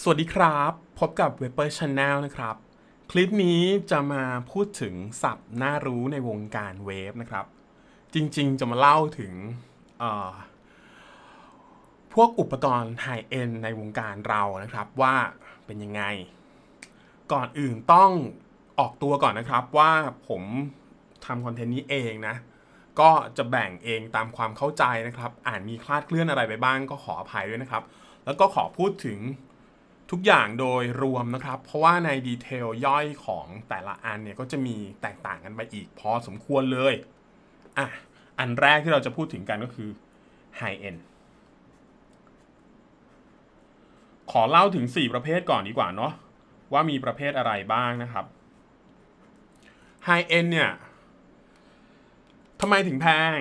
สวัสดีครับ พบกับ w e b e r Channel นะครับ คลิปนี้จะมาพูดถึง สับน่ารู้ในวงการเวฟนะครับ จริงๆ จะมาเล่าถึงพวกอุปกรณ์ไฮเอ็นในวงการเรานะครับว่าเป็นยังไง ก่อนอื่นต้องออกตัวก่อนนะครับว่าผมทำคอนเทนต์นี้เองนะ ก็จะแบ่งเองตามความเข้าใจนะครับ อ่านมีคลาดเคลื่อนอะไรไปบ้างก็ขออภัยด้วยนะครับ แล้วก็ขอพูดถึงทุกอย่างโดยรวมนะครับ เพราะว่าในดีเทลย่อยของแต่ละอันเนี่ย ก็จะมีแตกต่างกันไปอีกพอสมควรเลย อ่ะ อันแรกที่เราจะพูดถึงกันก็คือไฮเอ็นขอเล่าถึง 4 ประเภทก่อนดีกว่าเนาะว่ามีประเภทอะไรบ้างนะครับ ไฮเอ็นเนี่ยทำไมถึงแพง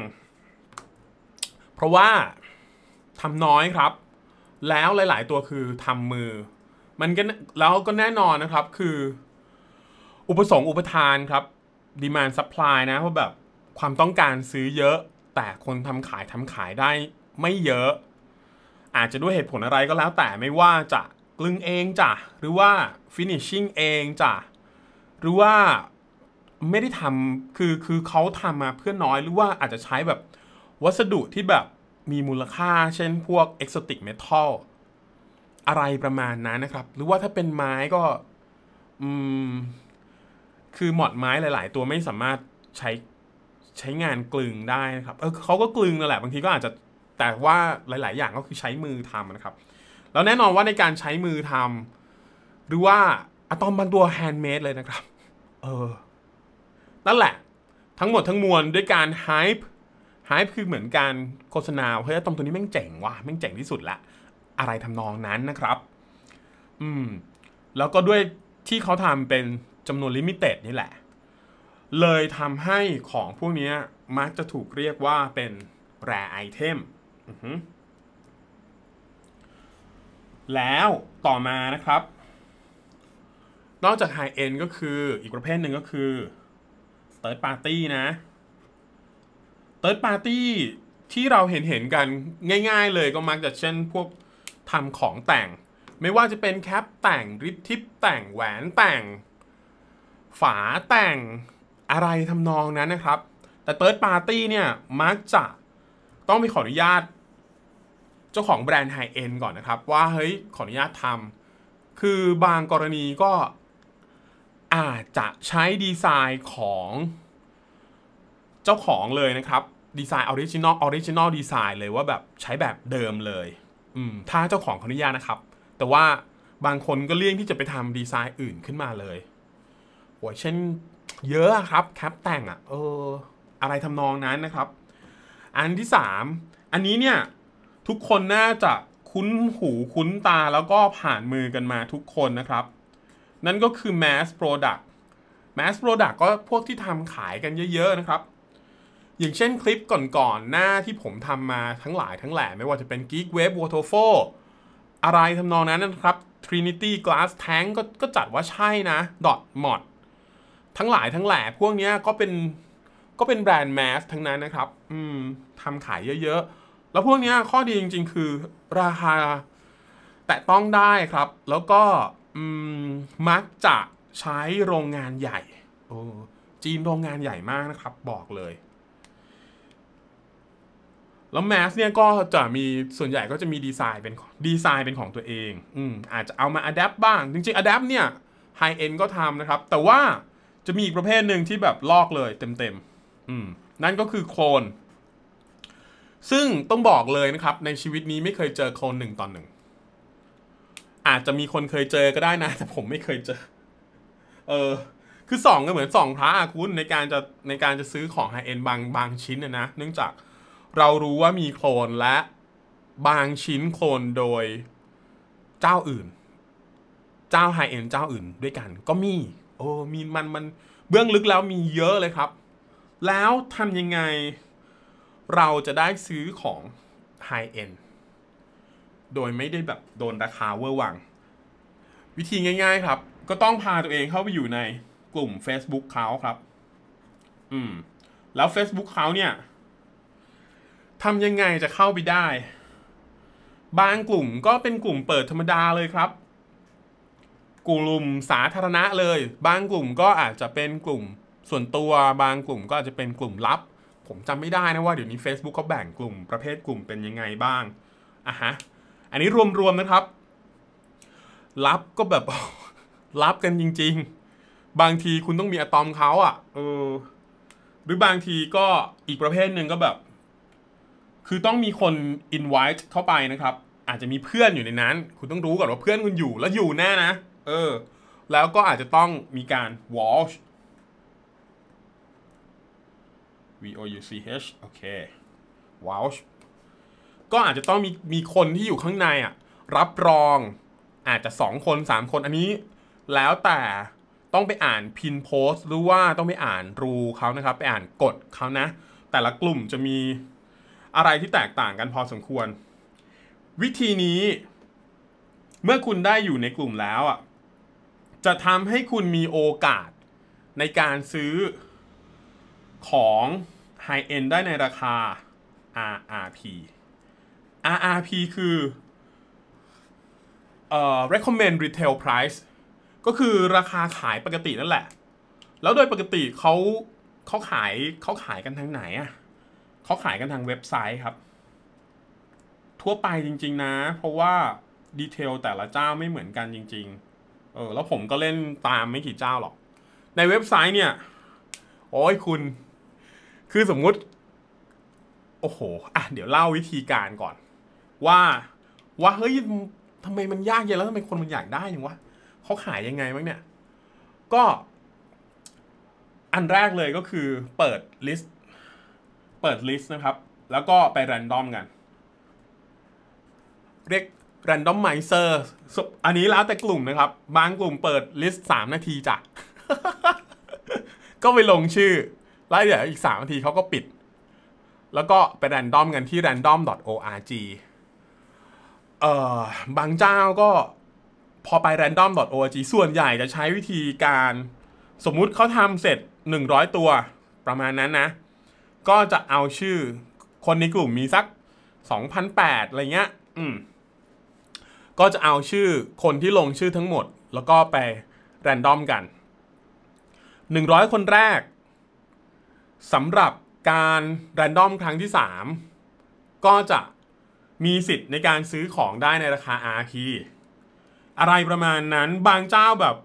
เพราะว่าทำน้อยครับ แล้วหลายๆตัวคือทำมือมันก็แล้วก็แน่นอนนะครับคืออุปสงค์อุปทานครับดีมานซัพพลายนะเพราะแบบความต้องการซื้อเยอะ แต่คนทำขายทำขายได้ไม่เยอะ อาจจะด้วยเหตุผลอะไรก็แล้วแต่ไม่ว่าจะกลึงเองจ้ะ หรือว่าฟินิชชิ่งเองจ้ะ หรือว่าไม่ได้ทำคือคือเขาทำมาเพื่อน้อยหรือว่าอาจจะใช้แบบวัสดุที่แบบมีมูลค่า เช่นพวกเอ็กโซติกเมทัลอะไรประมาณนั้นนะครับ หรือว่าถ้าเป็นไม้ก็อืมคือหมอดไม้หลาย ๆ ตัวไม่สามารถใช้ใช้งานกลึงได้นะครับ เออเขาก็กลึงนั่นแหละบางทีก็อาจจะแต่ว่าหลาย ๆ อย่างก็คือใช้มือทำนะครับ แล้วแน่นอนว่าในการใช้มือทำหรือว่าอะตอมบางตัวแฮนด์เมดเลยนะครับ เออนั่นแหละ ทั้งหมดทั้งมวลด้วยการไฮป์ไฮป์คือเหมือนการโฆษณาเฮ้ยอะตอมตัวนี้แม่งเจ๋งว่ะแม่งเจ๋งที่สุดละอะไรทำนองนั้นนะครับ อืม แล้วก็ด้วยที่เขาทำเป็นจำนวนลิมิเต็ดนี่แหละ เลยทำให้ของพวกนี้มักจะถูกเรียกว่าเป็นแร่ไอเทม แล้วต่อมานะครับ นอกจากไฮเอ็นก็คืออีกประเภทหนึ่งก็คือเต์ดปาร์ตี้นะ เต์ดปาร์ตี้ที่เราเห็นเห็นกันง่ายๆเลยก็มักจะเช่นพวกทำของแต่งไม่ว่าจะเป็นแคปแต่ง ริบทิปแต่ง แหวนแต่ง ฝาแต่งอะไรทำนองนั้นนะครับ แต่เติร์ดปาร์ตี้เนี่ย มักจะต้องไปขออนุญาต เจ้าของแบรนด์ไฮเอ็นก่อนนะครับ ว่า เฮ้ยขออนุญาตทำคือบางกรณีก็อาจจะใช้ดีไซน์ของ เจ้าของเลยนะครับ ดีไซน์ออริจินอลออริจินอลดีไซน์เลยว่าแบบใช้แบบเดิมเลยอืมถ้าเจ้าของขออนุญาตนะครับ แต่ว่าบางคนก็เลี่ยงที่จะไปทำดีไซน์อื่นขึ้นมาเลยโอ้ยเช่นเยอะครับ แคปแต่งอะ่ะเอออะไรทำนองนั้นนะครับ อันที่สามอันนี้เนี่ยทุกคนน่าจะคุ้นหูคุ้นตาแล้วก็ผ่านมือกันมาทุกคนนะครับ นั่นก็คือ mass product mass product ก็พวกที่ทำขายกันเยอะๆนะครับอย่างเช่นคลิปก่อนๆหน้าที่ผมทำมาทั้งหลายทั้งแหล่ไม่ว่าจะเป็น Geek Wave w a t e r f l อะไรทำนองนั้นนะครับ Trinity Glass Tank ก็ก็จัดว่าใช่นะ Dot Mod ทั้งหลายทั้งแหล่พวกนี้ก็เป็นก็เป็นแบรนด์แมสทั้งนั้นนะครับ อืมทำขายเยอะๆ แล้วพวกนี้ข้อดีจริงๆ คือ ราคาแต่ต้องได้ครับแล้วก็มักจะใช้โรงงานใหญ่ จีนโรงงานใหญ่มากนะครับ บอกเลยแล้วแมสเนี่ยก็จะมีส่วนใหญ่ก็จะมีดีไซน์เป็นดีไซน์เป็นของตัวเอง อืมอาจจะเอามาอัดแอปบ้าง จริงๆอัดแอปเนี่ยไฮเอ็นก็ทำนะครับ แต่ว่าจะมีอีกประเภทหนึ่งที่แบบลอกเลยเต็มๆ อืมนั่นก็คือโคลน ซึ่งต้องบอกเลยนะครับ ในชีวิตนี้ไม่เคยเจอโคลนหนึ่งต่อหนึ่งอาจจะมีคนเคยเจอก็ได้นะ แต่ผมไม่เคยเจอ เออคือสองก็เหมือนสองพระคุณในการจะในการจะซื้อของไฮเอ็นบางบางชิ้นนะนะเนื่องจากเรารู้ว่ามีโคลนและบางชิ้นโคลนโดยเจ้าอื่น เจ้าไฮเอ็นเจ้าอื่นด้วยกัน ก็มีโอ้มีมันมันเบื้องลึกแล้วมีเยอะเลยครับ แล้วทำยังไง เราจะได้ซื้อของไฮเอ็นโดยไม่ได้แบบโดนราคาเวอร์วัง วิธีง่ายๆครับ ก็ต้องพาตัวเองเข้าไปอยู่ในกลุ่ม Facebook เขาครับ อืม แล้ว Facebook เขาเนี่ยทำยังไงจะเข้าไปได้ บางกลุ่มก็เป็นกลุ่มเปิดธรรมดาเลยครับ กลุ่มสาธารณะเลย บางกลุ่มก็อาจจะเป็นกลุ่ม ส่วนตัว บางกลุ่มก็อาจจะเป็นกลุ่มลับ ผมจำไม่ได้นะว่า เดี๋ยวนี้ Facebook เขาแบ่งกลุ่มประเภทกลุ่มเป็นยังไงบ้าง อ่ะฮะ อันนี้รวม ๆ นะครับ ลับก็แบบลับกันจริง ๆ บางทีคุณต้องมีอะตอมเขาอะ่ะเออ หรือบางทีก็อีกประเภทหนึ่งก็แบบคือต้องมีคนอินไว e ์เข้าไปนะครับ อาจจะมีเพื่อนอยู่ในนั้น คุณต้องรู้ก่อนว่าเพื่อนคุณอยู่ แล้วอยู่แน่นะ เออ แล้วก็อาจจะต้องมีการ w a t c h v o u c h โอเค w a t s h ก็อาจจะต้องมีมีคนที่อยู่ข้างในอ่ะรับรอง อาจจะ2คน 3 คนอันนี้แล้วแต่ต้องไปอ่านพินโพสหรือว่าต้องไปอ่านรูเขานะครับ ไปอ่านกฎเขานะ แต่ละกลุ่มจะมีอะไรที่แตกต่างกันพอสมควร วิธีนี้ เมื่อคุณได้อยู่ในกลุ่มแล้วอ่ะจะทำให้คุณมีโอกาสในการซื้อของ High End ได้ในราคา RRP RRP คือเอ่อ recommend retail price ก็คือราคาขายปกตินั่นแหละ แล้วโดยปกติเขาเขาขายเขาขายกันทางไหนอ่ะเขาขายกันทางเว็บไซต์ครับ ทั่วไปจริงๆ นะ เพราะว่าดีเทลแต่ละเจ้าไม่เหมือนกันจริง ๆ เออแล้วผมก็เล่นตามไม่กี่เจ้าหรอก ในเว็บไซต์เนี่ย โอ้ยคุณ คือสมมุติ โอ้โห อ่ะเดี๋ยวเล่าวิธีการก่อน ว่าว่าเฮ้ยทำไมมันยากเย็นแล้วทำไมคนมันอยากได้ยังวะเขาขายยังไงบ้างเนี่ย ก็ อันแรกเลยก็คือเปิดลิสต์เปิดลิสต์นะครับ แล้วก็ไปแรนดอมกัน เรียก randomizer อันนี้แล้วแต่กลุ่มนะครับ บางกลุ่มเปิดลิสต์3นาทีจ้ะ ก็ไปลงชื่อ แล้วเดี๋ยวอีก 3 นาทีเขาก็ปิด แล้วก็ไปแรนดอมกันที่ random.org เอ่อ บางเจ้าก็พอไป random.org ส่วนใหญ่จะใช้วิธีการ สมมุติเขาทำเสร็จ 100 ตัวประมาณนั้นนะก็จะเอาชื่อคนในกลุ่มมีสัก 2,008อะไรเงี้ย อืม ก็จะเอาชื่อคนที่ลงชื่อทั้งหมดแล้วก็ไปแรนดอมกัน 100 คนแรกสำหรับการแรนดอมครั้งที่ 3 ก็จะมีสิทธิ์ในการซื้อของได้ในราคา RP อะไรประมาณนั้นบางเจ้าแบบ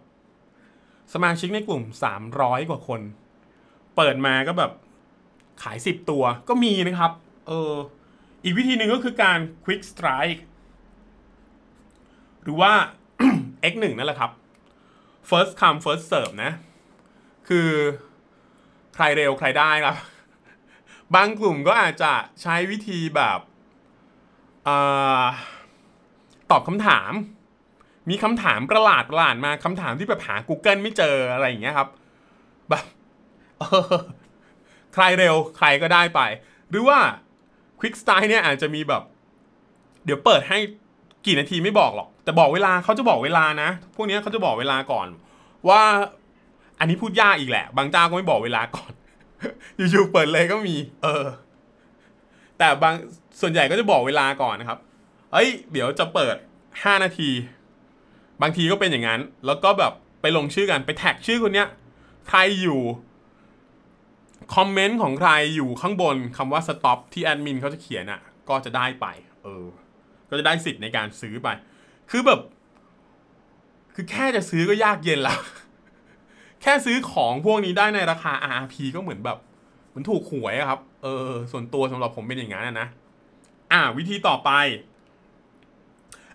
สมาชิกในกลุ่ม 300 กว่าคน เปิดมาก็แบบขาย 10 ตัวก็มีนะครับ เอออีกวิธีหนึ่งก็คือการ quick strike หรือว่า x1 นั่นแหละครับ first come first serve นะ คือใครเร็วใครได้ครับ บางกลุ่มก็อาจจะใช้วิธีแบบอตอบคำถาม มีคำถามประหลาดประหลาดมาคำถามที่แบบหา Google ไม่เจออะไรอย่างเงี้ยครับแบบใครเร็วใครก็ได้ไป หรือว่าควิกสไตล์เนี่ยอาจจะมีแบบ เดี๋ยวเปิดให้กี่นาทีไม่บอกหรอก แต่บอกเวลาเขาจะบอกเวลานะ พวกนี้เขาจะบอกเวลาก่อน ว่าอันนี้พูดยากอีกแหละบางเจ้าก็ไม่บอกเวลาก่อนอยู่ๆเปิดเลยก็มีเออแต่บางส่วนใหญ่ก็จะบอกเวลาก่อนนะครับเอ้ยเดี๋ยวจะเปิด 5 นาที บางทีก็เป็นอย่างนั้น แล้วก็แบบไปลงชื่อกันไปแท็กชื่อคนเนี้ย ใครอยู่คอมเมนต์ของใครอยู่ข้างบนคำว่า stop ที่แอดมินเขาจะเขียนอะ่ะ ก็จะได้ไป เออ ก็จะได้สิทธิ์ในการซื้อไป คือแบบ คือแค่จะซื้อก็ยากเย็นละแค่ซื้อของพวกนี้ได้ในราคา RRP ก็เหมือนแบบเหมือนถูกหวยครับ เออ ส่วนตัวสำหรับผมเป็นอย่างนั้นนะ อ่า วิธีต่อไป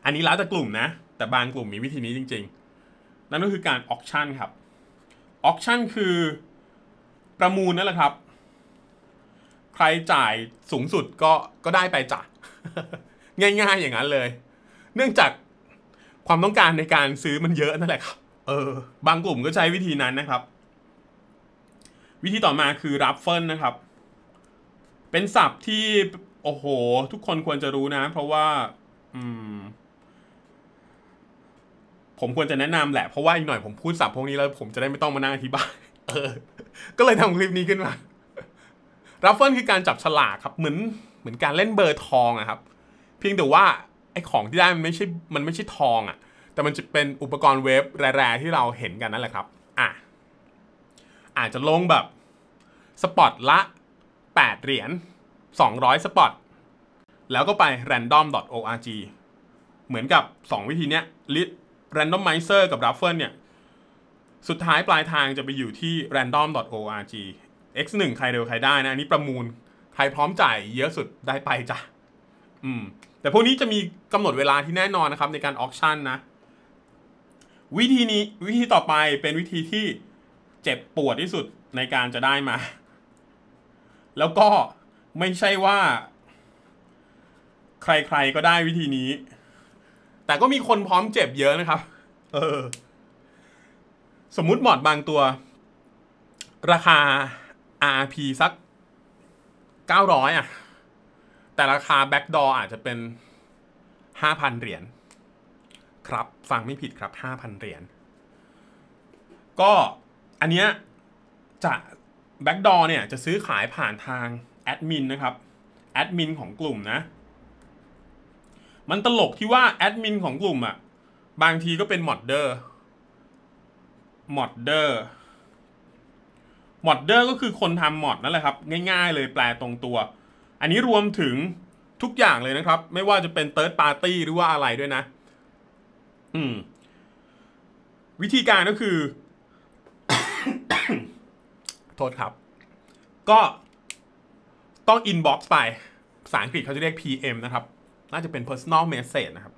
อันนี้แล้วแต่กลุ่มนะ แต่บางกลุ่มมีวิธีนี้จริง ๆ นั่นก็คือการออกชั่นครับออกชั่น คือประมูลนั่นแหละครับ ใครจ่ายสูงสุดก็ก็ได้ไปจ้ะง่ายๆอย่างนั้นเลย เนื่องจากความต้องการในการซื้อมันเยอะนั่นแหละครับเออ บางกลุ่มก็ใช้วิธีนั้นนะครับ วิธีต่อมาคือรับเฟิลนะครับ เป็นศัพท์ที่ โอ้โห ทุกคนควรจะรู้นะ เพราะว่า อืม ผมควรจะแนะนำแหละ เพราะว่าอีกหน่อยผมพูดศัพท์พวกนี้แล้ว ผมจะได้ไม่ต้องมานั่งอธิบายเออก็เลยทำคลิปนี้ขึ้นมารัฟเฟิลคือการจับฉลากครับ เหมือน เหมือนการเล่นเบอร์ทองอะครับ เพียงแต่ว่าไอ้ของที่ได้มันไม่ใช่ มันไม่ใช่ทองอะ แต่มันจะเป็นอุปกรณ์เวฟแร่ที่เราเห็นกันนั่นแหละครับอ่ะอาจจะลงแบบสปอตละ 8 เหรียญ 200สปอต แล้วก็ไป random.org เหมือนกับ 2 วิธีเนี้ย randomizer กับ raffle เนี่ยสุดท้ายปลายทางจะไปอยู่ที่ random.org x1 ใครเร็วใครได้นะ อันนี้ประมูล ใครพร้อมจ่ายเยอะสุดได้ไปจ้ะ อืม แต่พวกนี้จะมีกำหนดเวลาที่แน่นอนนะครับ ในการออกชั่น นะ วิธีนี้ วิธีต่อไปเป็นวิธีที่เจ็บปวดที่สุดในการจะได้มา แล้วก็ไม่ใช่ว่า ใครๆก็ได้วิธีนี้ แต่ก็มีคนพร้อมเจ็บเยอะนะครับ เออสมมุติบอร์ดบางตัว ราคา RP สัก 900 อ่ะ แต่ราคาแบ็กดออาจจะเป็น 5,000 เหรียญ ครับฟังไม่ผิดครับ 5,000 เหรียญ ก็อันเนี้ยจะแบ็กดอเนี่ย จะซื้อขายผ่านทางแอดมินนะครับแอดมินของกลุ่มนะ มันตลกที่ว่าแอดมินของกลุ่มอะ่ะ บางทีก็เป็นมอดเดอร์มอดเดอร์มอดเดอร์ก็คือคนทำมอดนั่นแหละครับ ง่ายๆเลยแปลตรงตัว อันนี้รวมถึงทุกอย่างเลยนะครับ ไม่ว่าจะเป็นเติร์ดปาร์ตี้หรือว่าอะไรด้วยนะ อืม วิธีการก็คือ โทษครับ ก็ต้องอินบ็อกซ์ไปภาษาอังกฤษเขาจะเรียก PM นะครับ น่าจะเป็น personal message นะครับ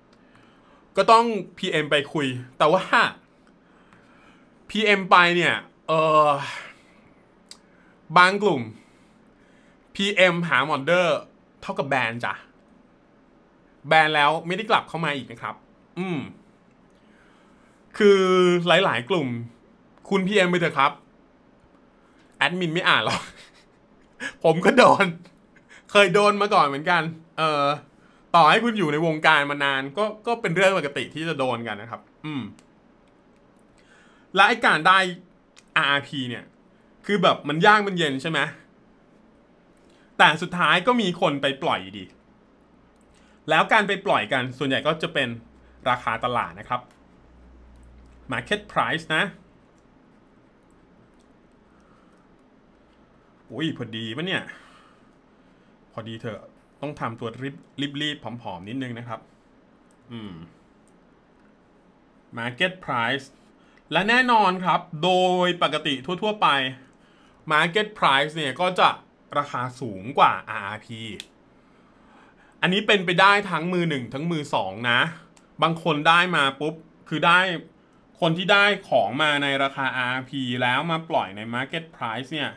ก็ต้อง PM ไปคุยแต่ว่า PM ไปเนี่ย เออบางกลุ่ม PM หาหมอนเดอร์ เท่ากับแบนจ้ะ แบนแล้วไม่ได้กลับเข้ามาอีกนะครับ อืม คือหลายๆกลุ่ม คุณ PM ไปเถอะครับ แอดมินไม่อ่านหรอกผมก็โดน เคยโดนมาก่อนเหมือนกัน เออต่อให้คุณอยู่ในวงการมานานก็ก็เป็นเรื่องปกติที่จะโดนกันนะครับ อืมและไอการได้ RRP เนี่ยคือแบบมันยากมันเย็นใช่ไหมแต่สุดท้ายก็มีคนไปปล่อยดี แล้วการไปปล่อยกันส่วนใหญ่ก็จะเป็นราคาตลาดนะครับ market price นะอุ้ย พอดีปะเนี่ย พอดีเธอต้องทำตัวรีบรีบรบผอมๆ นิดนึงนะครับอืม market price และแน่นอนครับ โดยปกติทั่ว ๆ ไป Market Price เนี่ยก็จะราคาสูงกว่า RRP อันนี้เป็นไปได้ทั้งมือ 1 ทั้งมือ 2 นะ บางคนได้มาปุ๊บ คือได้คนที่ได้ของมาในราคา RRP แล้วมาปล่อยใน Market Price เนี่ย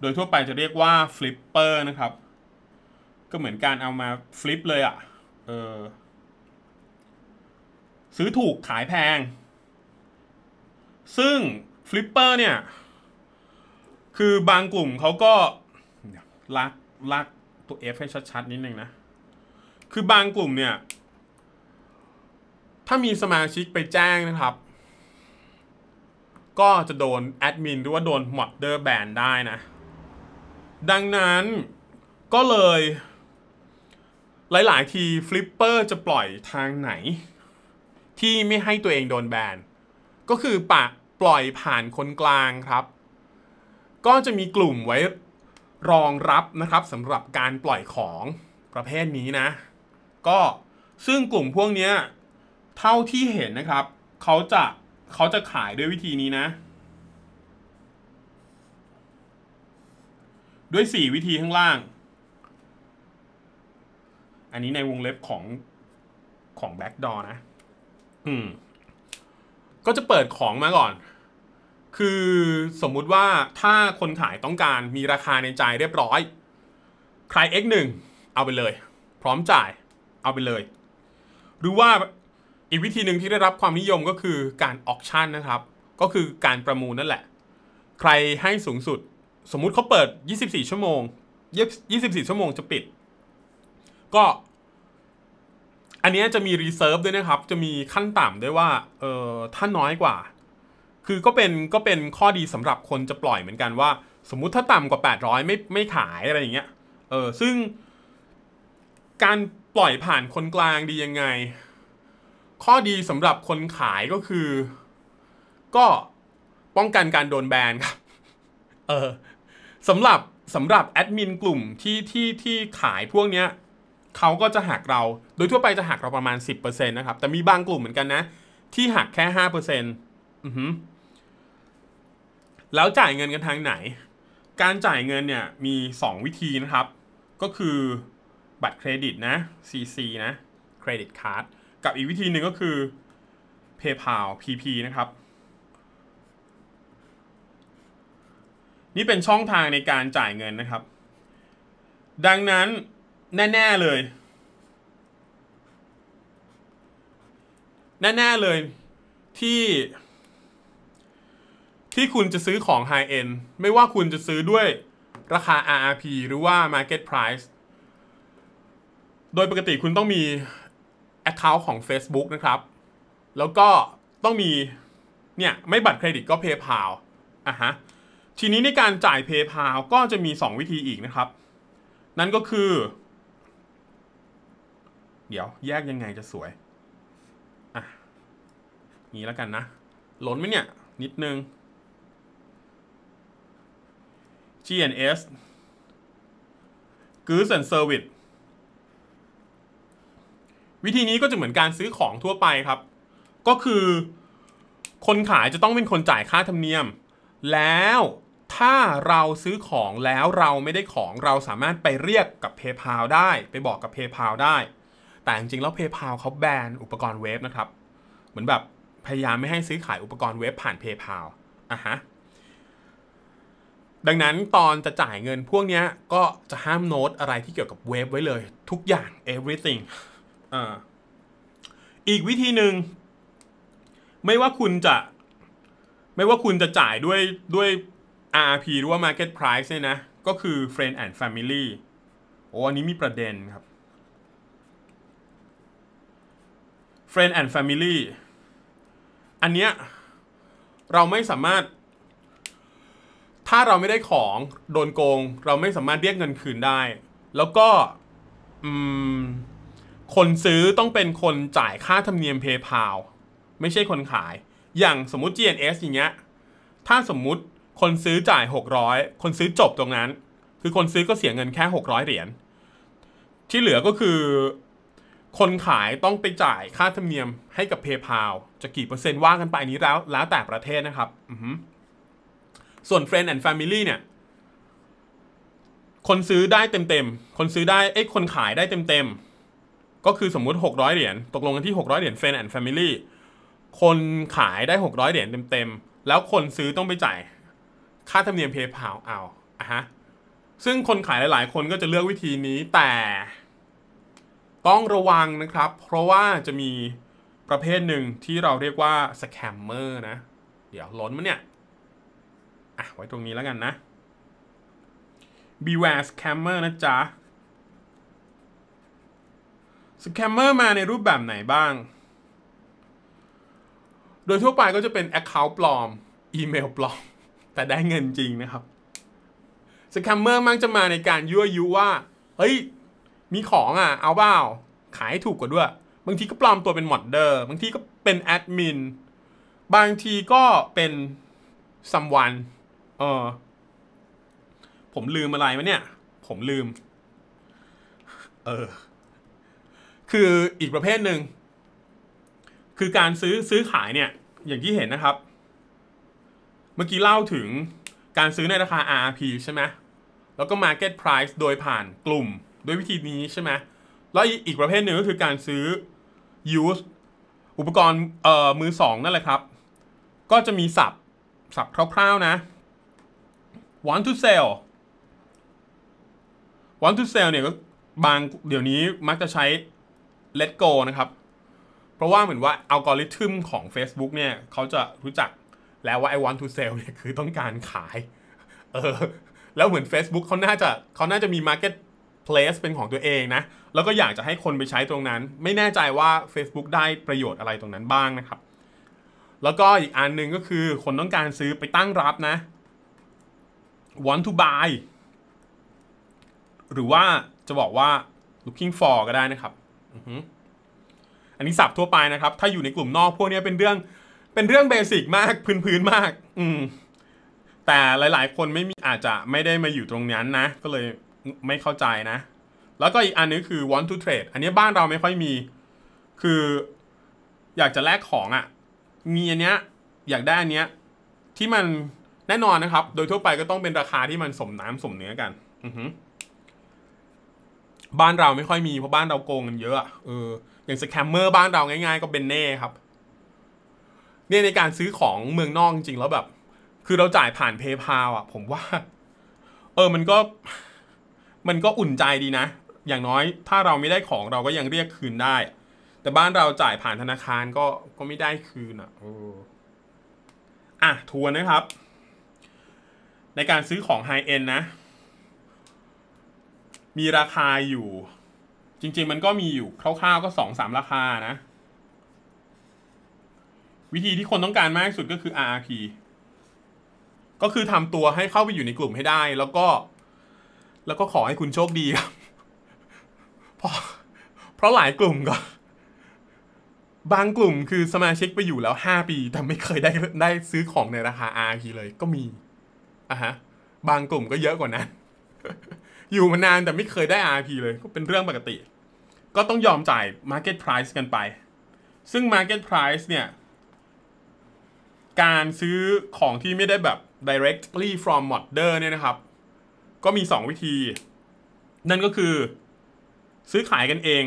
โดยทั่วไปจะเรียกว่า Flipper นะครับ ก็เหมือนการเอามาฟลิปเลยอะ่ะเออซื้อถูกขายแพงซึ่งฟลิปเปอร์เนี่ย คือบางกลุ่มเขาก็ลักลักตัว F ให้ชัด ๆ นิดนึงนะ คือบางกลุ่มเนี่ย ถ้ามีสมาชิกไปแจ้งนะครับ ก็จะโดนแอดมินหรือว่าโดนมอดเดอร์แบนได้นะ ดังนั้นก็เลย หลายๆ ทีฟลิปเปอร์จะปล่อยทางไหน ที่ไม่ให้ตัวเองโดนแบนก็คือปะปล่อยผ่านคนกลางครับ ก็จะมีกลุ่มไว้ รองรับนะครับสำหรับการปล่อยของประเภทนี้นะ ก็ซึ่งกลุ่มพวกนี้เท่าที่เห็นนะครับ เขาจะเขาจะขายด้วยวิธีนี้นะ ด้วย 4 วิธีข้างล่าง อันนี้ในวงเล็บของของแบ็กดอนะ อืม ก็จะเปิดของมาก่อนคือสมมุติว่าถ้าคนขายต้องการมีราคาในใจเรียบร้อย ใคร x 1เอาไปเลย พร้อมจ่ายเอาไปเลย หรือว่าอีกวิธีหนึ่งที่ได้รับความนิยมก็คือการออกชั่นนะครับ ก็คือการประมูลนั่นแหละ ใครให้สูงสุดสมมุติเขาเปิด 24 ชั่วโมง24 ชั่วโมงจะปิด ก็ อันนี้จะมีรีเซิร์ฟด้วยนะครับ จะมีขั้นต่ำด้วยว่าเออถ้าน้อยกว่าคือก็เป็นก็เป็นข้อดีสำหรับคนจะปล่อยเหมือนกันว่าสมมุติถ้าต่ำกว่า800ไม่ไม่ขายอะไรอย่างเงี้ยเออซึ่งการปล่อยผ่านคนกลางดียังไง ข้อดีสำหรับคนขายก็คือ ก็ป้องกันการโดนแบนครับ เออสำหรับสำหรับแอดมินกลุ่มที่ที่ที่ขายพวกเนี้ยเขาก็จะหักเราโดยทั่วไปจะหักเราประมาณ10%นะครับ แต่มีบางกลุ่มเหมือนกันนะ ที่หักแค่5%อือหือแล้วจ่ายเงินกันทางไหน การจ่ายเงินเนี่ยมี 2 วิธีนะครับ ก็คือบัตรเครดิตนะ CC นะเครดิตการ์ดกับอีกวิธีหนึ่งก็คือ PayPal PP นะครับ นี่เป็นช่องทางในการจ่ายเงินนะครับ ดังนั้นแน่ๆเลย แน่ ๆ เลยที่ที่คุณจะซื้อของ High End ไม่ว่าคุณจะซื้อด้วยราคา RRP หรือว่า Market Price โดยปกติคุณต้องมี Account ของ Facebook นะครับ แล้วก็ต้องมี เนี่ย ไม่บัตรเครดิตก็ PayPal อ่ะฮะ ทีนี้ในการจ่าย PayPal ก็จะมี 2 วิธีอีกนะครับ นั่นก็คือ เดี๋ยวแยกยังไงจะสวยอ่ะนี้แล้วกันนะ หล่นไหมเนี่ย นิดนึง G&S Goods and Service วิธีนี้ก็จะเหมือนการซื้อของทั่วไปครับ ก็คือ คนขายจะต้องเป็นคนจ่ายค่าธรรมเนียม แล้วถ้าเราซื้อของแล้วเราไม่ได้ของเราสามารถไปเรียกกับ PayPal ได้ไปบอกกับ PayPal ได้ แต่จริงๆแล้ว PayPal เขาแบนอุปกรณ์เว็บนะครับ เหมือนแบบพยายามไม่ให้ซื้อขายอุปกรณ์เว็บผ่าน PayPal อ่ะฮะดังนั้นตอนจะจ่ายเงินพวกนี้ก็จะห้ามโน้ตอะไรที่เกี่ยวกับเวฟไว้เลย ทุกอย่าง everything ออีกวิธีหนึ่ง ไม่ว่าคุณจะไม่ว่าคุณจะจ่ายด้วยด้วย RP หรือว่า Market Price เนี่ยนะ ก็คือ Friend and Family โอ้ อันนี้มีประเด็นครับ Friend and Family อันเนี้ยเราไม่สามารถถ้าเราไม่ได้ของโดนโกง เราไม่สามารถเรียกเงินคืนได้ แล้วก็ คนซื้อต้องเป็นคนจ่ายค่าธรรมเนียม PayPal ไม่ใช่คนขาย อย่างสมมติ GNS อย่างเงี้ย ถ้าสมมุติคนซื้อจ่าย 600 คนซื้อจบตรงนั้น คือคนซื้อก็เสียเงินแค่600เหรียญที่เหลือก็คือ คนขายต้องไปจ่ายค่าธรรมเนียมให้กับ PayPal จะกี่เปอร์เซ็นต์ว่ากันไปนี้แล้วแล้วแต่ประเทศนะครับ อส่วน Friend and Family เนี่ย คนซื้อได้เต็มๆ คนซื้อได้ เอ้คนขายได้เต็มๆ ก็คือสมมุติ 600 เหรียญตกลงกันที่ 600 เหรียญ Friend and Family คนขายได้ 600 เหรียญเต็มๆ แล้วคนซื้อต้องไปจ่าย ค่าธรรมเนียม PayPal เอาอะฮะซึ่งคนขายหลายๆ คนก็จะเลือกวิธีนี้แต่ต้องระวังนะครับ เพราะว่าจะมีประเภทหนึ่งที่เราเรียกว่าสแคมเมอร์นะ เดี๋ยวล้นมันเนี่ยอ่ะ ไว้ตรงนี้แล้วกันนะ beware scammer นะจ๊ะ scammer มาในรูปแบบไหนบ้าง โดยทั่วไปก็จะเป็น account ปลอม อีเมลปลอม แต่ได้เงินจริงนะครับ scammer มักจะมาในการยั่วยุว่า เฮ้ย มีของอ่ะ เอาเปล่า ขายถูกกว่าด้วย บางทีก็ปลอมตัวเป็นมอดเดอร์ บางทีก็เป็นแอดมิน บางทีก็เป็นซัมวันเออผมลืมอะไรหมเนี่ย ผมลืมเออคืออีกประเภทหนึ่ง คือการซื้อซื้อขายเนี่ย อย่างที่เห็นนะครับ เมื่อกี้เล่าถึงการซื้อในราคา RP ใช่ไหมแล้วก็ Market Price โดยผ่านกลุ่มด้วยวิธีนี้ใช่ไหมแล้วอีกประเภทหนึ่งก็คือการซื้อ use อุปกรณ์เอ่อมือสองนั่นแหละครับ ก็จะมีสับสับคร่าวๆนะ want to sell want to sell เนี่ยก็บางเดี๋ยวนี้มักจะใช้ let go นะครับ เพราะว่าเหมือนว่าอัลกอริทึมของ Facebook เนี่ย เขาจะรู้จักแล้วว่าไอ้ want to sell เนี่ยคือต้องการขาย เออแล้วเหมือน Facebook เขาน่าจะเขาน่าจะมี market place เป็นของตัวเองนะ แล้วก็อยากจะให้คนไปใช้ตรงนั้น ไม่แน่ใจว่า Facebook ได้ประโยชน์อะไรตรงนั้นบ้างนะครับ แล้วก็อีกอันหนึ่งก็คือคนต้องการซื้อไปตั้งรับนะ want to buy หรือว่าจะบอกว่า looking for ก็ได้นะครับอันนี้สับทั่วไปนะครับ ถ้าอยู่ในกลุ่มนอกพวกนี้เป็นเรื่อง เป็นเรื่อง เบสิกมากพื้นๆมาก อืม แต่หลาย ๆ คนไม่มีอาจจะไม่ได้มาอยู่ตรงนั้นนะ ก็เลยไม่เข้าใจนะ แล้วก็อีกอันนึงคือ want to trade อันนี้บ้านเราไม่ค่อยมี คือ อยากจะแลกของอะ่ะ มีอันเนี้ย อยากได้อันเนี้ย ที่มันแน่นอนนะครับ โดยทั่วไปก็ต้องเป็นราคาที่มันสมน้ำสมเนื้อกัน อืบ้านเราไม่ค่อยมีเพราะบ้านเราโกงกันเยอะเอออย่างสแคมเมอร์บ้านเราง่าย ๆ ก็เป็นแน่ครับ เนี่ยในการซื้อของเมืองนอกจริงๆแล้วแบบ คือเราจ่ายผ่านเพย์พาอ่ะ ผมว่า เออมันก็ มันก็อุ่นใจดีนะ อย่างน้อย ถ้าเราไม่ได้ของเราก็ยังเรียกคืนได้ แต่บ้านเราจ่ายผ่านธนาคารก็ ก็ไม่ได้คืนอ่ะอออ่ะทัวร์นะครับในการซื้อของไฮเอ็นนะ มีราคาอยู่ จริงๆมันก็มีอยู่ คร่าวๆก็สองสามราคานะ วิธีที่คนต้องการมากที่สุดก็คือ RRP ก็คือทำตัวให้เข้าไปอยู่ในกลุ่มให้ได้ แล้วก็ แล้วก็ขอให้คุณโชคดีครับ เพราะเพราะหลายกลุ่มก็ บางกลุ่มคือสมาชิกไปอยู่แล้ว 5 ปี แต่ไม่เคยได้ได้ซื้อของในราคา RRP เลย ก็มีอ่ะฮะบางกลุ่มก็เยอะกว่านั้นอยู่มานาน แต่ไม่เคยได้ RP เลยก็เป็นเรื่องปกติ ก็ต้องยอมจ่าย Market Price กันไป ซึ่ง Market Price เนี่ย การซื้อของที่ไม่ได้แบบ directly from modder เนี่ยนะครับ ก็มี 2 วิธี นั่นก็คือ ซื้อขายกันเอง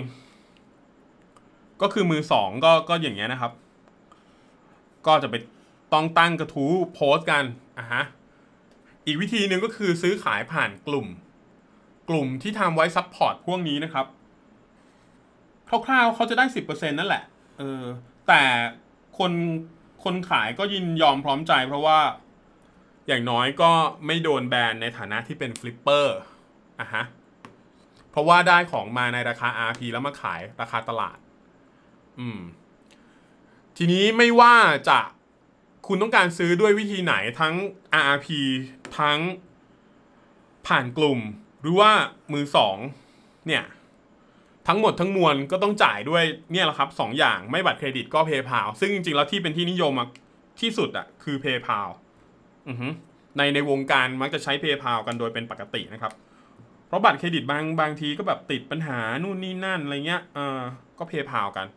ก็คือมือสองก็ก็อย่างเงี้ยนะครับ ก็จะไปต้องตั้งกระทู้โพสต์กันอ่ะฮะอีกวิธีหนึ่งก็คือซื้อขายผ่านกลุ่ม กลุ่มที่ทำไว้ซัพพอร์ตพวกนี้นะครับ คร่าวๆเขาจะได้สิบเปอร์เซ็นนั่นแหละ เออ แต่คนคนขายก็ยินยอมพร้อมใจเพราะว่าอย่างน้อยก็ไม่โดนแบนในฐานะที่เป็นฟลิปเปอร์อ่ะฮะ เพราะว่าได้ของมาในราคา RP แล้วมาขายราคาตลาด อืม ทีนี้ไม่ว่าจะคุณต้องการซื้อด้วยวิธีไหนทั้ง RRP ทั้งผ่านกลุ่ม หรือว่ามือสองเนี่ยทั้งหมดทั้งมวลก็ต้องจ่ายด้วยเนี่ยแหละครับ2ออย่างไม่บัตรเครดิตก็เพย์พาซึ่งจริงๆ แล้วที่เป็นที่นิยมที่สุดอะคือเพย์พาในในวงการมักจะใช้เพย์พากันโดยเป็นปกตินะครับ เพราะบัตรเครดิตบางบางทีก็แบบติดปัญหานู่นนี่นั่นอะไรเงี้ยเออก็เพย์พากัน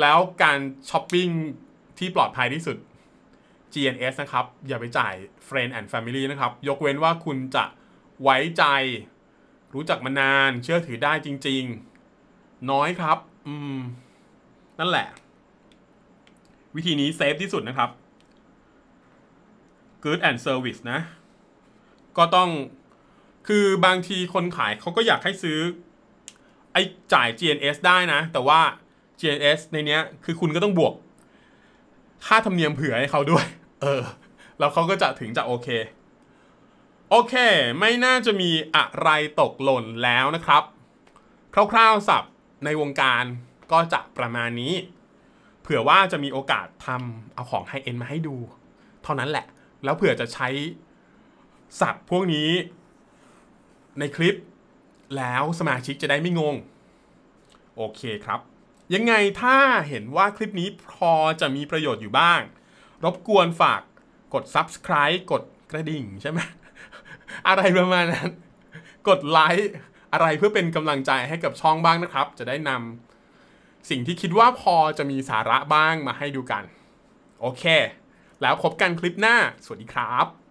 แล้วการช้อปปิ้งที่ปลอดภัยที่สุด GNS นะครับ อย่าไปจ่าย Friend and Family นะครับ ยกเว้นว่าคุณจะไว้ใจรู้จักมานานเชื่อถือได้จริงๆ น้อยครับ อืม นั่นแหละ วิธีนี้เซฟที่สุดนะครับ Good and Service นะ ก็ต้องคือบางทีคนขายเขาก็อยากให้ซื้อ ไอ้จ่าย GNS ได้นะ แต่ว่า GNS ในเนี้ยคือคุณก็ต้องบวก ค่าธรรมเนียมเผื่อให้เขาด้วยเออ แล้วเขาก็จะถึงจะโอเค โอเค ไม่น่าจะมีอะไรตกหล่นแล้วนะครับ คร่าวๆสับในวงการก็จะประมาณนี้ เผื่อว่าจะมีโอกาสทำเอาของไฮเอ็นมาให้ดู เท่านั้นแหละ แล้วเผื่อจะใช้สับพวกนี้ในคลิป แล้วสมาชิกจะได้ไม่งง โอเคครับ ยังไงถ้าเห็นว่าคลิปนี้พอจะมีประโยชน์อยู่บ้างรบกวนฝากกด subscribe กดกระดิ่งใช่ไหมอะไรประมาณนั้นกดไลค์อะไรเพื่อเป็นกำลังใจให้กับช่องบ้างนะครับ จะได้นำสิ่งที่คิดว่าพอจะมีสาระบ้างมาให้ดูกัน โอเคแล้วพบกันคลิปหน้า สวัสดีครับ